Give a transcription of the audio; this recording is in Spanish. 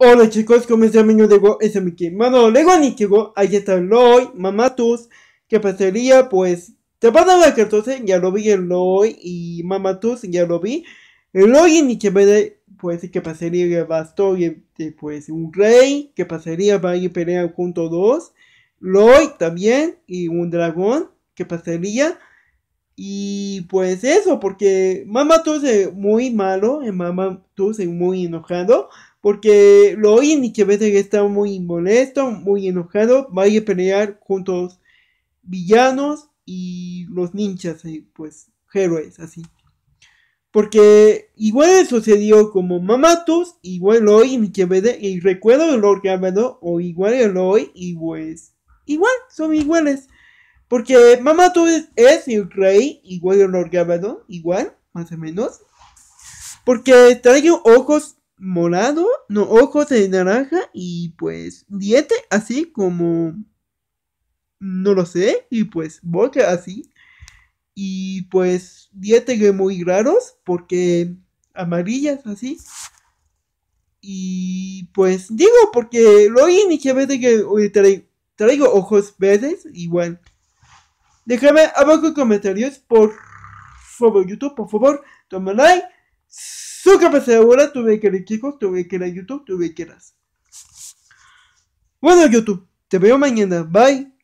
Hola chicos, ¿cómo están? Bienvenidos es Miki Mano Lego Nichigo, ahí está Loy, Mamatus, que pasaría pues, te a la 14, ya lo vi el Loy y Mamatus, ya lo vi, el Loy y Nichibede, pues que pasaría basto, y, eh, pues un rey, que pasaría va y pelea junto dos, Loy también, y un dragón, que pasaría, y pues eso, porque Mamatus es muy malo, Mamatus es muy enojado, porque lo y que a está muy molesto, muy enojado, vaya a pelear juntos villanos y los ninjas, eh, pues héroes, así. Porque igual sucedió como Mamatus, igual lo y que y recuerdo el Lord o igual el hoy y pues igual, son iguales. Porque Mamatus es el rey, igual el Lord igual, más o menos. Porque trae ojos morado, no, ojos de naranja y pues diente así como, no lo sé, y pues boca así. Y pues que muy raros porque amarillas así. Y pues digo, porque lo oí ni que veces que traigo, ojos verdes, igual. Déjame abajo comentarios por favor, YouTube, por favor, toma like que pasé ahora, tuve que ir a Kiko, tuve que ir a YouTube, tuve que ir a... Bueno, YouTube, te veo mañana. Bye.